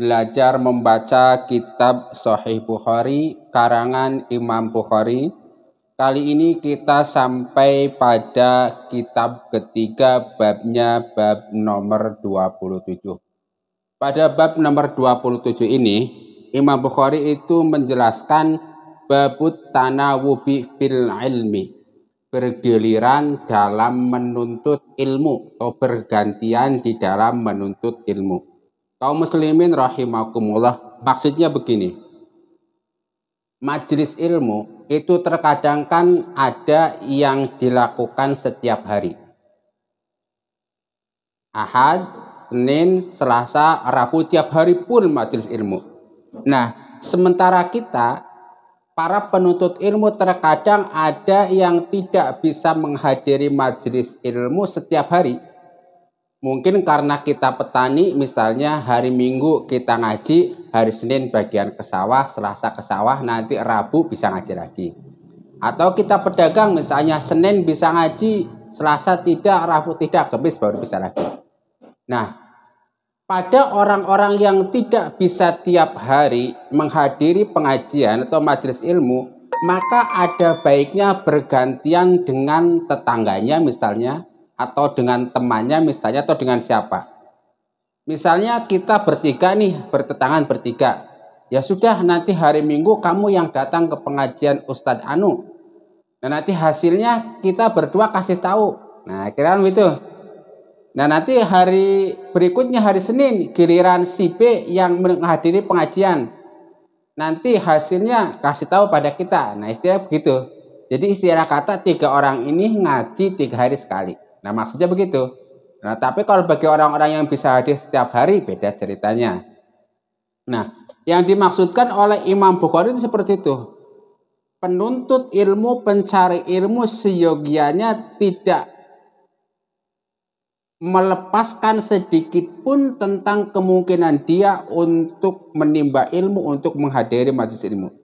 belajar membaca kitab Sahih Bukhari karangan Imam Bukhari. Kali ini kita sampai pada kitab ketiga babnya bab nomor 27. Pada bab nomor 27 ini, Imam Bukhari itu menjelaskan babut tanawubi fil ilmi, bergiliran dalam menuntut ilmu atau bergantian di dalam menuntut ilmu. Kaum muslimin rahimakumullah, maksudnya begini. Majelis ilmu itu terkadang kan ada yang dilakukan setiap hari. Ahad, Senin, Selasa, Rabu, tiap hari pun majelis ilmu. Nah, sementara kita, para penuntut ilmu terkadang ada yang tidak bisa menghadiri majelis ilmu setiap hari mungkin karena kita petani misalnya hari Minggu kita ngaji, hari Senin bagian ke sawah, Selasa ke sawah, nanti Rabu bisa ngaji lagi. Atau kita pedagang misalnya Senin bisa ngaji, Selasa tidak, Rabu tidak, Kamis baru bisa lagi. Nah, pada orang-orang yang tidak bisa tiap hari menghadiri pengajian atau majelis ilmu, maka ada baiknya bergantian dengan tetangganya misalnya atau dengan temannya misalnya atau dengan siapa. Misalnya kita bertiga nih, bertetangan bertiga. Ya sudah nanti hari Minggu kamu yang datang ke pengajian Ustadz Anu. Nah nanti hasilnya kita berdua kasih tahu. Nah kira kan itu Nah nanti hari berikutnya hari Senin giliran si B yang menghadiri pengajian. Nanti hasilnya kasih tahu pada kita. Nah istilah begitu. Jadi istilah kata tiga orang ini ngaji tiga hari sekali. Nah, maksudnya begitu. Nah, tapi kalau bagi orang-orang yang bisa hadir setiap hari beda ceritanya. Nah, yang dimaksudkan oleh Imam Bukhari itu seperti itu. Penuntut ilmu, pencari ilmu seyogianya tidak melepaskan sedikit pun tentang kemungkinan dia untuk menimba ilmu, untuk menghadiri majelis ilmu.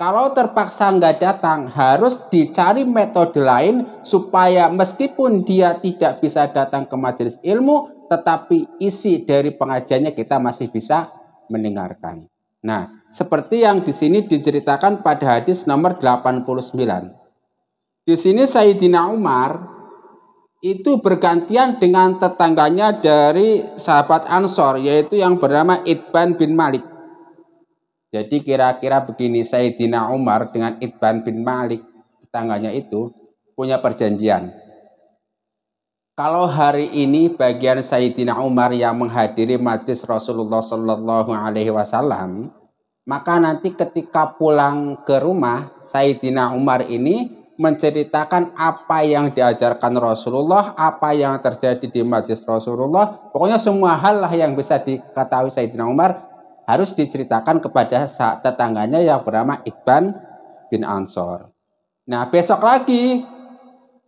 Kalau terpaksa nggak datang, harus dicari metode lain supaya meskipun dia tidak bisa datang ke majelis ilmu, tetapi isi dari pengajiannya kita masih bisa mendengarkan. Nah, seperti yang di sini diceritakan pada hadis nomor 89. Di sini Sayyidina Umar itu bergantian dengan tetangganya dari sahabat Ansor, yaitu yang bernama Idban bin Malik. Jadi kira-kira begini Sayyidina Umar dengan Ibn bin Malik tangganya itu punya perjanjian. Kalau hari ini bagian Sayyidina Umar yang menghadiri majlis Rasulullah Shallallahu Alaihi Wasallam, maka nanti ketika pulang ke rumah Sayyidina Umar ini menceritakan apa yang diajarkan Rasulullah, apa yang terjadi di majlis Rasulullah, pokoknya semua hal lah yang bisa diketahui Sayyidina Umar harus diceritakan kepada tetangganya yang bernama Iqban bin Ansor. Nah, besok lagi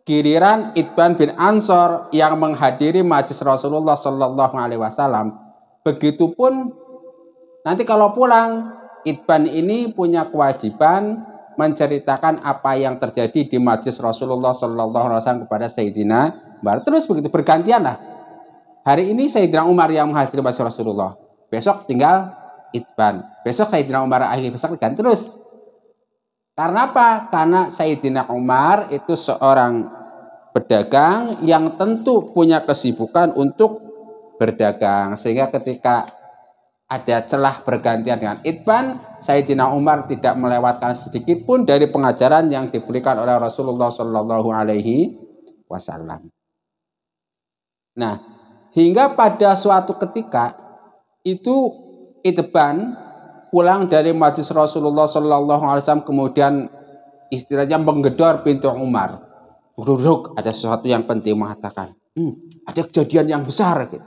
giliran Iqban bin Ansor yang menghadiri majlis Rasulullah Shallallahu alaihi wasallam. Begitupun nanti kalau pulang Iqban ini punya kewajiban menceritakan apa yang terjadi di majlis Rasulullah Shallallahu Alaihi Wasallam kepada Sayyidina Umar. Terus begitu bergantian lah. Hari ini Sayyidina Umar yang menghadiri majlis Rasulullah. Besok tinggal itban. Besok Sayyidina Umar akhirnya besok kan terus. Karena apa? Karena Sayyidina Umar itu seorang pedagang yang tentu punya kesibukan untuk berdagang. Sehingga ketika ada celah bergantian dengan itban, Sayyidina Umar tidak melewatkan sedikit pun dari pengajaran yang diberikan oleh Rasulullah Shallallahu Alaihi Wasallam. Nah, hingga pada suatu ketika itu Itban pulang dari majlis Rasulullah Shallallahu Alaihi Wasallam kemudian istilahnya menggedor pintu Umar. Ruruk ada sesuatu yang penting mengatakan. Hmm, ada kejadian yang besar gitu.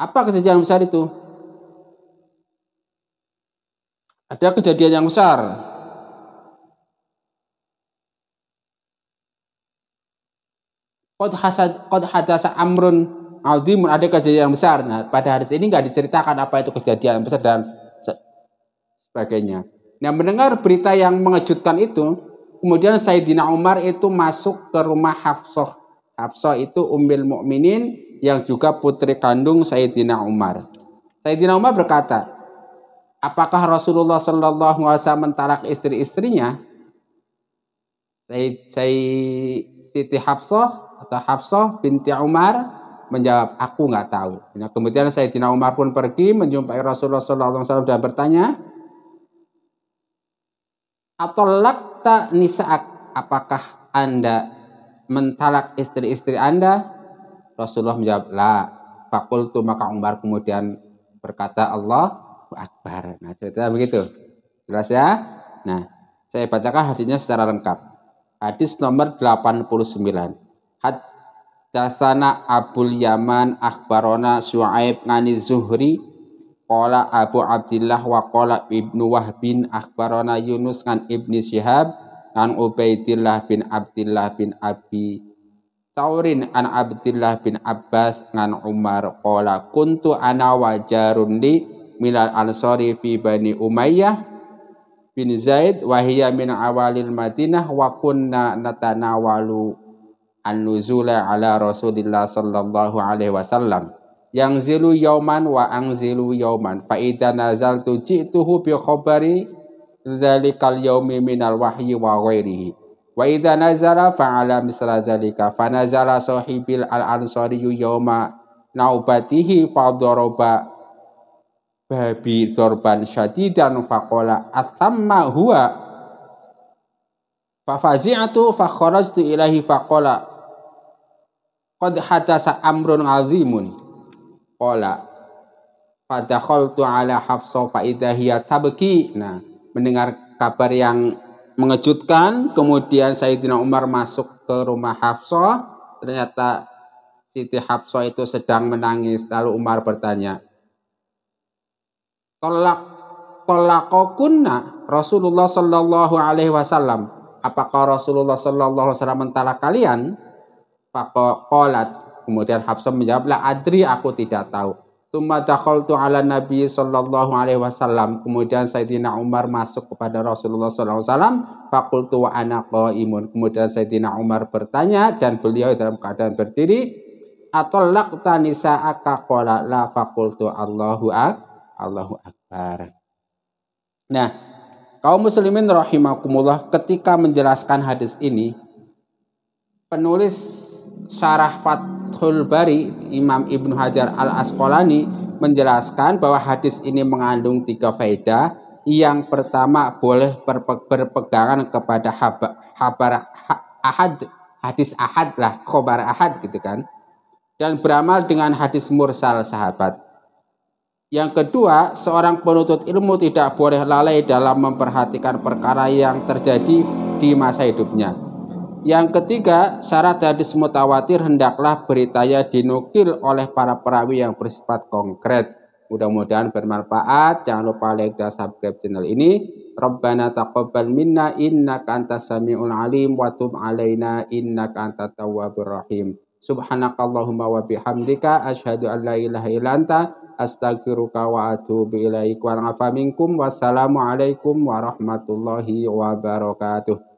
Apa kejadian besar itu? Ada kejadian yang besar. Qad hasad qad hadasa amrun azimun ada kejadian yang besar. Nah, pada hari ini nggak diceritakan apa itu kejadian yang besar dan sebagainya. Nah, mendengar berita yang mengejutkan itu, kemudian Sayyidina Umar itu masuk ke rumah Hafsah. Hafsah itu umil mukminin yang juga putri kandung Sayyidina Umar. Sayyidina Umar berkata, "Apakah Rasulullah Shallallahu alaihi wasallam mentarak istri-istrinya?" Sayyid Siti Hafsah atau Hafsah binti Umar menjawab, aku nggak tahu. Nah, kemudian Sayyidina Umar pun pergi menjumpai Rasulullah SAW dan bertanya, atau lakta nisa'ak, apakah anda mentalak istri-istri anda? Rasulullah menjawab, la. Fakultu maka Umar kemudian berkata Allah Akbar. Nah, cerita begitu. Jelas ya? Nah, saya bacakan hadisnya secara lengkap. Hadis nomor 89. Dasana Abul Yaman Akbarona Su'aib ngani Zuhri Kola Abu Abdullah wa Kola Ibnu Wahbin Akbarona Yunus ngan Ibni Syihab an Ubaidillah bin Abdullah bin Abi Taurin an Abdullah bin Abbas ngan Umar Kola kuntu ana wajarun li al ansori fi Bani Umayyah bin Zaid wahiya min awalil Madinah wa kunna natanawalu an-nuzula ala Rasulillah sallallahu alaihi wasallam yang zilu yauman wa angzilu yauman fa idza nazaltu ji'tuhu bi khabari dzalikal yaumi minal wahyi wa ghairihi wa idza nazala ala misra dzalika fa nazala sahibil al ansari yauma naubatihi fa daraba babi dorban syadidan faqala athamma huwa fa fazi'atu fa kharajtu ilahi faqala qad hatasa amrun azimun qala fadakhaltu ala hafsa fa idahiyya tabki nah mendengar kabar yang mengejutkan kemudian Sayyidina Umar masuk ke rumah Hafsa ternyata Siti Hafsa itu sedang menangis lalu Umar bertanya tolak tolakokunna Rasulullah Shallallahu Alaihi Wasallam apakah Rasulullah Shallallahu Alaihi Wasallam mentala kalian Fakolat. Kemudian Hafsah menjawab, la adri aku tidak tahu. Tuma dakhaltu ala Nabi sallallahu alaihi wasallam. Kemudian Sayyidina Umar masuk kepada Rasulullah sallallahu alaihi wasallam, Fakultu wa anak imun. Kemudian Sayyidina Umar bertanya dan beliau dalam keadaan berdiri, atolak tanisa akakola la fakultu Allahu ak Allahu akbar. Nah, kaum muslimin rahimakumullah ketika menjelaskan hadis ini penulis Syarah Fathul Bari Imam Ibnu Hajar Al Asqalani menjelaskan bahwa hadis ini mengandung tiga faedah. Yang pertama boleh berpegangan kepada habar ahad, hadis ahad lah, khobar ahad gitu kan. Dan beramal dengan hadis mursal sahabat. Yang kedua, seorang penuntut ilmu tidak boleh lalai dalam memperhatikan perkara yang terjadi di masa hidupnya yang ketiga, syarat hadis mutawatir hendaklah beritanya dinukil oleh para perawi yang bersifat konkret. Mudah-mudahan bermanfaat. Jangan lupa like dan subscribe channel ini. Rabbana taqabbal minna innaka antas samiul alim wa tub alaina innaka antat tawwabur rahim. Subhanakallahumma wa bihamdika asyhadu an la ilaha illa anta astaghfiruka wa atubu ilaik wa minkum wassalamu alaikum warahmatullahi wabarakatuh.